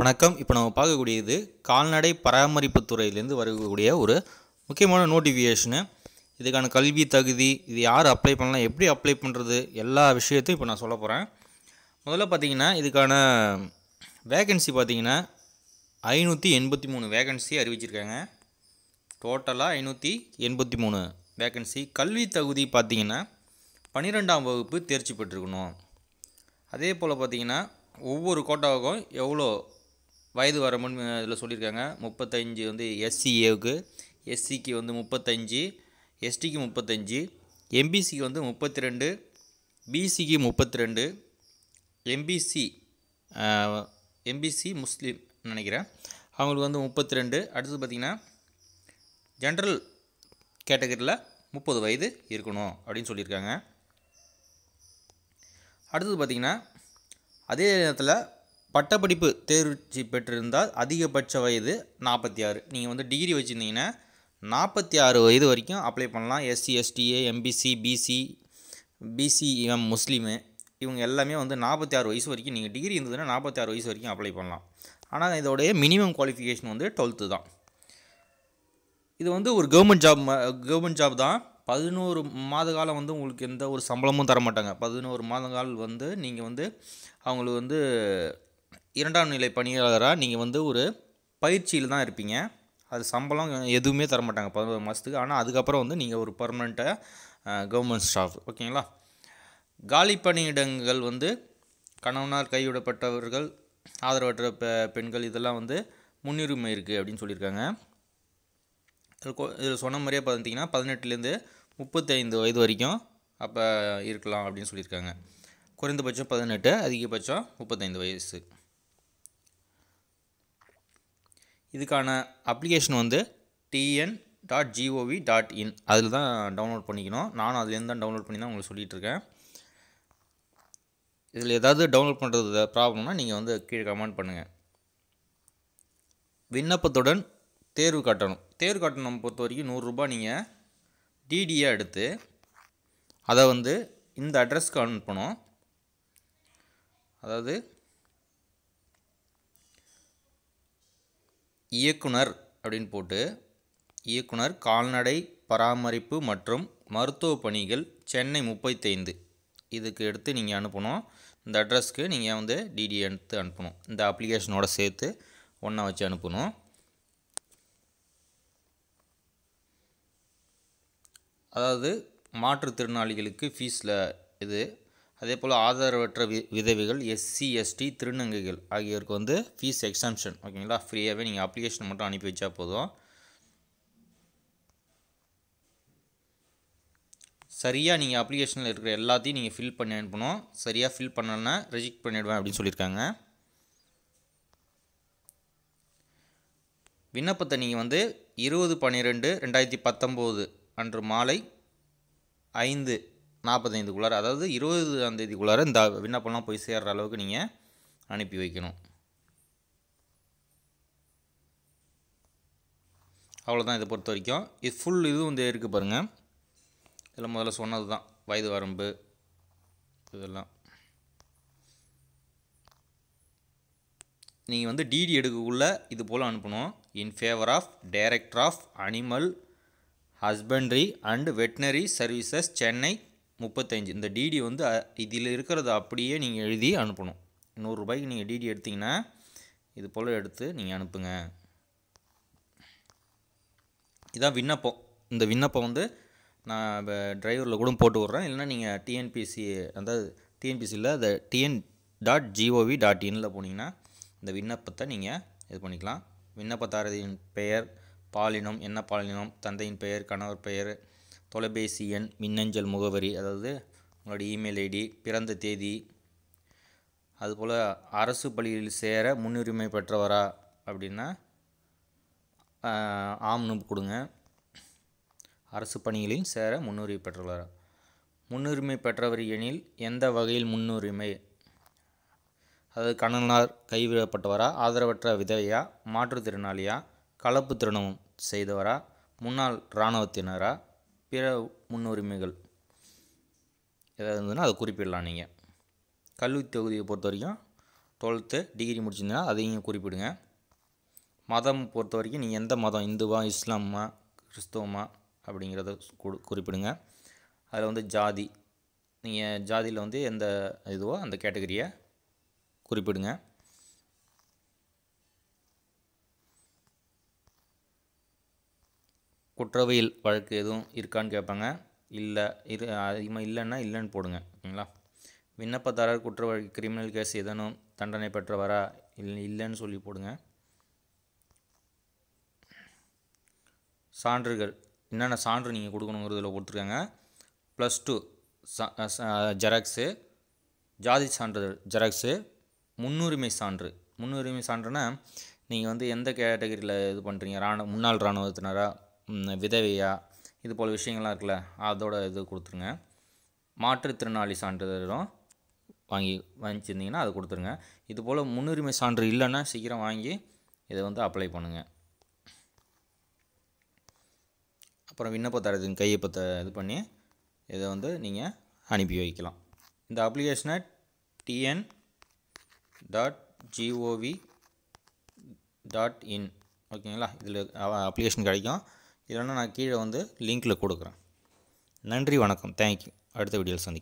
வணக்கம் இப்போ நம்ம பார்க்கக்கூடியது கால்நடை பராமரிப்பு துறையிலேருந்து வரக்கூடிய ஒரு முக்கியமான நோட்டிஃபிகேஷனு இதுக்கான கல்வி தகுதி இது யார் அப்ளை பண்ணலாம் எப்படி அப்ளை பண்ணுறது எல்லா விஷயத்தையும் இப்போ நான் சொல்ல போகிறேன் முதல்ல பார்த்திங்கன்னா இதுக்கான வேகன்சி பார்த்திங்கன்னா ஐநூற்றி எண்பத்தி மூணு வேகன்சி அறிவிச்சிருக்காங்க டோட்டலாக ஐநூற்றி எண்பத்தி மூணு வேகன்சி கல்வி தகுதி பார்த்திங்கன்னா பன்னிரெண்டாம் வகுப்பு தேர்ச்சி பெற்றுருக்கணும் அதே போல் பார்த்திங்கன்னா ஒவ்வொரு கோட்டாவுக்கும் எவ்வளோ வயது முன் இதில் சொல்லியிருக்காங்க முப்பத்தஞ்சு வந்து எஸ்சிஏவுக்கு எஸ்சிக்கு வந்து முப்பத்தஞ்சு எஸ்டிக்கு முப்பத்தஞ்சு எம்பிசிக்கு வந்து முப்பத்தி ரெண்டு பிசிக்கு முப்பத்தி ரெண்டு எம்பிசி எம்பிசி முஸ்லீம் நினைக்கிறேன் அவங்களுக்கு வந்து முப்பத்தி ரெண்டு அடுத்தது பார்த்திங்கன்னா ஜென்ரல் கேட்டகரியில் முப்பது வயது இருக்கணும் அப்படின்னு சொல்லியிருக்காங்க அடுத்தது பார்த்திங்கன்னா அதே நேரத்தில் பட்டப்படிப்பு தேர்ச்சி பெற்றிருந்தால் அதிகபட்ச வயது நாற்பத்தி ஆறு நீங்கள் வந்து டிகிரி வச்சுருந்தீங்கன்னா நாற்பத்தி ஆறு வயது வரைக்கும் அப்ளை பண்ணலாம் எஸ்சி எஸ்டிஏ எம்பிசி பிசி பிசிஎம் முஸ்லீமு இவங்க எல்லாமே வந்து நாற்பத்தி ஆறு வயசு வரைக்கும் நீங்கள் டிகிரி இருந்ததுன்னா நாற்பத்தி ஆறு வயசு வரைக்கும் அப்ளை பண்ணலாம் ஆனால் இதோடைய மினிமம் குவாலிஃபிகேஷன் வந்து டுவெல்த்து தான் இது வந்து ஒரு கவர்மெண்ட் ஜாப் கவர்மெண்ட் ஜாப் தான் பதினோரு மாத காலம் வந்து உங்களுக்கு எந்த ஒரு சம்பளமும் தர மாட்டாங்க பதினோரு மாத காலம் வந்து நீங்கள் வந்து அவங்களுக்கு வந்து இரண்டாம் நிலை பணியாளராக நீங்கள் வந்து ஒரு பயிற்சியில் தான் இருப்பீங்க அது சம்பளம் எதுவுமே தர மாட்டாங்க பதினோரு மாதத்துக்கு ஆனால் அதுக்கப்புறம் வந்து நீங்கள் ஒரு பர்மனெண்ட்டாக கவர்மெண்ட் ஸ்டாஃப் ஓகேங்களா காலி பணியிடங்கள் வந்து கணவனால் கைவிடப்பட்டவர்கள் ஆதரவற்ற பெ பெண்கள் இதெல்லாம் வந்து முன்னுரிமை இருக்குது அப்படின்னு சொல்லியிருக்காங்க இதில் சொன்ன மாதிரியே பார்த்தீங்கன்னா பதினெட்டுலேருந்து முப்பத்தைந்து வயது வரைக்கும் அப்போ இருக்கலாம் அப்படின்னு சொல்லியிருக்காங்க குறைந்தபட்சம் பதினெட்டு அதிகபட்சம் முப்பத்தைந்து வயசு இதுக்கான அப்ளிகேஷன் வந்து TN dot gov dot in அதில் தான் டவுன்லோட் பண்ணிக்கணும் நானும் அதுலேருந்து தான் டவுன்லோட் பண்ணி தான் உங்களுக்கு சொல்லிகிட்ருக்கேன் இதில் ஏதாவது டவுன்லோட் பண்ணுறது ப்ராப்ளம்னா நீங்கள் வந்து கீழே கமெண்ட் பண்ணுங்கள் விண்ணப்பத்துடன் தேர்வு கட்டணம் தேர்வு கட்டணம் பொறுத்த வரைக்கும் நூறுரூபா நீங்கள் டிடியாக எடுத்து அதை வந்து இந்த அட்ரஸ்க்கு அனுப்பணும் அதாவது இயக்குனர் அப்படின்னு போட்டு இயக்குனர் கால்நடை பராமரிப்பு மற்றும் மருத்துவ பணிகள் சென்னை முப்பத்தைந்து இதுக்கு எடுத்து நீங்கள் அனுப்பணும் இந்த அட்ரஸ்க்கு நீங்கள் வந்து டிடி எடுத்து அனுப்பணும் இந்த அப்ளிகேஷனோட சேர்த்து ஒன்றா வச்சு அனுப்பணும் அதாவது மாற்றுத்திறனாளிகளுக்கு ஃபீஸில் இது அதே போல் ஆதரவற்ற வி விதவிகள் எஸ்சி எஸ்டி திருநங்கைகள் ஆகியோருக்கு வந்து ஃபீஸ் எக்ஸாம்ஷன் ஓகேங்களா ஃப்ரீயாகவே நீங்கள் அப்ளிகேஷன் மட்டும் அனுப்பி வச்சா போதும் சரியாக நீங்கள் அப்ளிகேஷனில் இருக்கிற எல்லாத்தையும் நீங்கள் ஃபில் பண்ணி அனுப்பணும் சரியாக ஃபில் பண்ணலன்னா ரிஜெக்ட் பண்ணிவிடுவேன் அப்படின்னு சொல்லியிருக்காங்க விண்ணப்பத்தை நீங்கள் வந்து இருபது பன்னிரெண்டு ரெண்டாயிரத்தி பத்தொம்போது அன்று மாலை ஐந்து நாற்பத்தைந்துக்குள்ளார அதாவது இருபது தேதிக்குள்ளார இந்த விண்ணப்பம்லாம் போய் சேர்கிற அளவுக்கு நீங்கள் அனுப்பி வைக்கணும் அவ்வளோதான் இதை பொறுத்த வரைக்கும் இது ஃபுல் இதுவும் வந்து இருக்குது பாருங்கள் இதில் முதல்ல சொன்னது தான் வயது வரம்பு இதெல்லாம் நீங்கள் வந்து டிடி எடுக்கக்குள்ளே இது போல் அனுப்பணும் in favour of director of animal husbandry and veterinary services Chennai முப்பத்தஞ்சு இந்த டிடி வந்து இதில் இருக்கிறத அப்படியே நீங்கள் எழுதி அனுப்பணும் நூறுரூபாய்க்கு நீங்கள் டிடி எடுத்திங்கன்னா இது போல் எடுத்து நீங்கள் அனுப்புங்க இதான் விண்ணப்பம் இந்த விண்ணப்பம் வந்து நான் இப்போ டிரைவரில் கூட போட்டு விட்றேன் இல்லைனா நீங்கள் டிஎன்பிசி அதாவது டிஎன்பிசியில் அந்த டிஎன் டாட் ஜிஓவி டாட் இனில் போனீங்கன்னா இந்த விண்ணப்பத்தை நீங்கள் இது பண்ணிக்கலாம் விண்ணப்பதாரதியின் பெயர் பாலினம் என்ன பாலினம் தந்தையின் பெயர் கணவர் பெயர் தொலைபேசி எண் மின்னஞ்சல் முகவரி அதாவது உங்களுடைய இமெயில் ஐடி பிறந்த தேதி அதுபோல் அரசு பள்ளியில் சேர முன்னுரிமை பெற்றவரா அப்படின்னா ஆம்னு கொடுங்க அரசு பணிகளில் சேர முன்னுரிமை பெற்றவரா முன்னுரிமை பெற்றவர் எனில் எந்த வகையில் முன்னுரிமை அதாவது கணனார் கைவிடப்பட்டவரா ஆதரவற்ற விதவையா மாற்றுத்திறனாளியா கலப்பு திருணம் செய்தவரா முன்னாள் இராணுவத்தினரா பிற முன்னுரிமைகள் எதாவது இருந்ததுன்னா அதை குறிப்பிடலாம் நீங்கள் கல்வி தொகுதியை பொறுத்த வரைக்கும் டுவெல்த்து டிகிரி முடிச்சிருந்தீங்கன்னா அதையும் குறிப்பிடுங்க மதம் பொறுத்த வரைக்கும் நீங்கள் எந்த மதம் இந்துவா இஸ்லாமா கிறிஸ்தவமா அப்படிங்கிறத குறிப்பிடுங்க அதில் வந்து ஜாதி நீங்கள் ஜாதியில் வந்து எந்த இதுவோ அந்த கேட்டகரியை குறிப்பிடுங்க குற்றவியல் வழக்கு எதுவும் இருக்கான்னு கேட்பாங்க இல்லை இரு அதிகமாக இல்லைன்னா இல்லைன்னு போடுங்க ஓகேங்களா விண்ணப்பதாரர் குற்ற வழக்கு கிரிமினல் கேஸ் எதனும் தண்டனை பெற்றவரா இல்லை இல்லைன்னு சொல்லி போடுங்க சான்றுகள் என்னென்ன சான்று நீங்கள் கொடுக்கணுங்கிறதுல கொடுத்துருக்காங்க ப்ளஸ் டூ ஜெராக்ஸு ஜாதி சான்றிதழ் ஜெராக்ஸு முன்னுரிமை சான்று முன்னுரிமை சான்றுனா நீங்கள் வந்து எந்த கேட்டகரியில் இது பண்ணுறீங்க ராணுவ முன்னாள் இராணுவத்தினராக விதவையா இது போல் விஷயங்கள்லாம் இருக்குல்ல அதோட இது கொடுத்துருங்க மாற்றுத்திறனாளி சான்றிதழும் வாங்கி வாங்கிச்சிருந்தீங்கன்னா அதை கொடுத்துருங்க இது போல் முன்னுரிமை சான்று இல்லைன்னா சீக்கிரம் வாங்கி இதை வந்து அப்ளை பண்ணுங்கள் அப்புறம் விண்ணப்பத்தாரத்தின் கையப்பத்தை இது பண்ணி இதை வந்து நீங்கள் அனுப்பி வைக்கலாம் இந்த அப்ளிகேஷனை TN dot gov dot in ஓகேங்களா இதில் அப்ளிகேஷன் கிடைக்கும் இல்லைன்னா நான் கீழே வந்து லிங்க்கில் கொடுக்குறேன் நன்றி வணக்கம் தேங்க்யூ அடுத்த வீடியோவில் சந்திக்கிறேன்